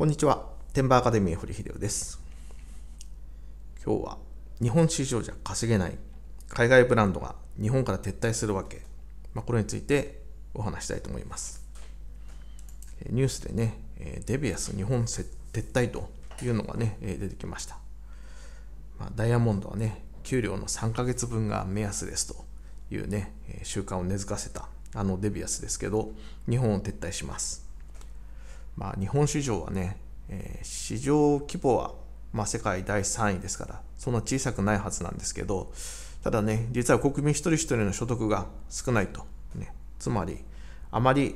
こんにちは。テンバーアカデミー堀秀夫です。今日は日本市場じゃ稼げない海外ブランドが日本から撤退するわけ。まあ、これについてお話したいと思います。ニュースでね、デビアス日本撤退というのがね、出てきました。まあ、ダイヤモンドはね、給料の3ヶ月分が目安ですというね、習慣を根付かせたあのデビアスですけど、日本を撤退します。まあ、日本市場はね、えー、市場規模は、まあ、世界第3位ですからそんな小さくないはずなんですけどただね実は国民一人一人の所得が少ないと、ね、つまりあまり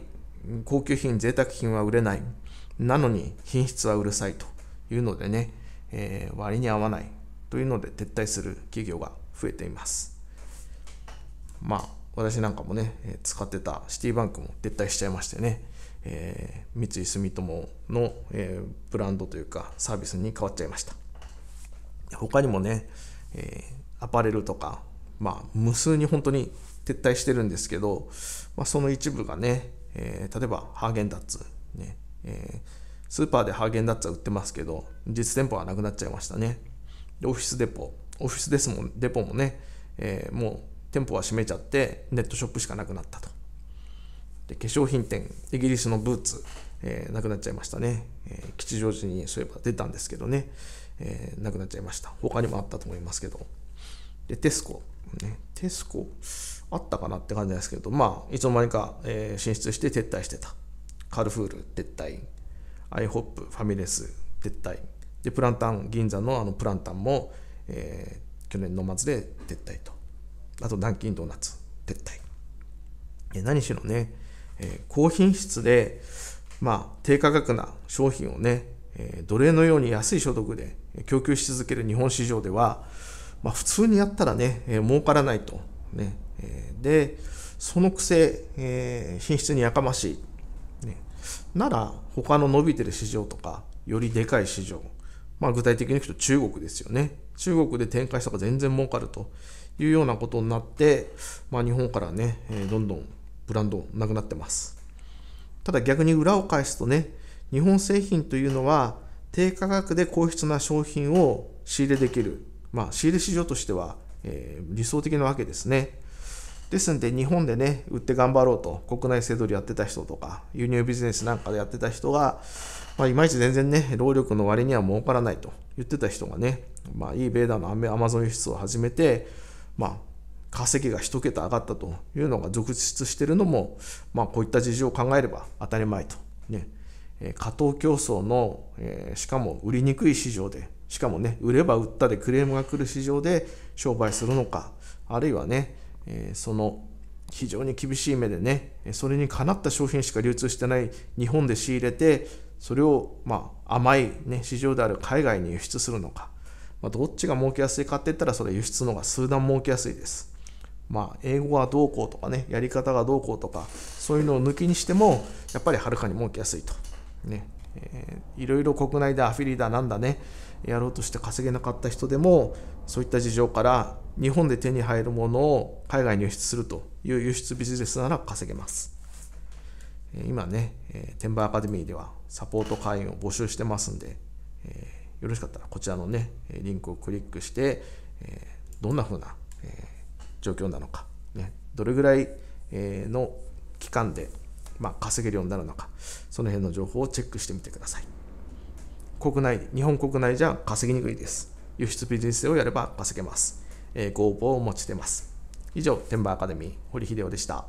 高級品贅沢品は売れないなのに品質はうるさいというのでね、えー、割に合わないというので撤退する企業が増えています。まあ私なんかもね、え使ってたシティバンクも撤退しちゃいましてね、えー、三井住友の、えー、ブランドというかサービスに変わっちゃいました他にもね、えー、アパレルとか、まあ、無数に本当に撤退してるんですけど、まあ、その一部がね、え例えばハーゲンダッツね、えスーパーでハーゲンダッツは売ってますけど実店舗はなくなっちゃいましたねオフィスデポオフィスデスもデポもね、えもう店舗は閉めちゃってネットショップしかなくなったとで化粧品店イギリスのブーツ、えー、なくなっちゃいましたね、えー、吉祥寺にそういえば出たんですけどね、えー、なくなっちゃいました他にもあったと思いますけどでテスコ、ね、テスコあったかなって感じですけどまあいつの間にか、えー、進出して撤退してたカルフール撤退アイホップファミレス撤退でプランタン銀座のあのプランタンも、えー、去年の末で撤退とあと、ダンキンドーナツ、撤退。え何しろね、え高品質で、まあ、低価格な商品をね、え奴隷のように安い所得で供給し続ける日本市場では、まあ、普通にやったらね、え儲からないと。ね、えで、そのくせ、え品質にやかましい。ね、なら、他の伸びてる市場とか、よりでかい市場、まあ、具体的に言うと中国ですよね中国で展開したから全然儲かるというようなことになって、まあ、日本からね、えー、どんどんブランドなくなってますただ逆に裏を返すとね日本製品というのは低価格で高質な商品を仕入れできる、まあ、仕入れ市場としては、えー、理想的なわけですねですんで日本でね売って頑張ろうと国内セドリやってた人とか輸入ビジネスなんかでやってた人が、まあ、いまいち全然ね労力の割には儲からないと言ってた人がね、まあ、eBay ーのアマゾン輸出を始めて、まあ、稼ぎが1桁上がったというのが続出してるのも、まあ、こういった事情を考えれば当たり前と、ね、過当競争の、えー、しかも売りにくい市場でしかもね売れば売ったでクレームが来る市場で商売するのかあるいはねえー、その非常に厳しい目でねそれにかなった商品しか流通してない日本で仕入れてそれをまあ甘い、ね、市場である海外に輸出するのか、まあ、どっちが儲けやすいかって言ったらそれ輸出の方が数段儲けやすいです。まあ、英語がどうこうとかねやり方がどうこうとかそういうのを抜きにしてもやっぱりはるかに儲けやすいと、ね、えいろいろ国内でアフィリだなんだねやろうとして稼げなかった人でもそういった事情から日本で手に入るものを海外に輸出するという輸出ビジネスなら稼げます今ね、えー、アカデミーではサポート会員を募集してますんで、えよろしかったらこちらのねリンクをクリックして、えどんな風な、え状況なのか、ね、どれぐらいの期間でまあ、稼げるようになるのかその辺の情報をチェックしてみてください国内日本国内じゃ稼ぎにくいです輸出ビジネスをやれば稼げます、えー、ご応募をお持ちしてます以上天馬アカデミー堀秀夫でした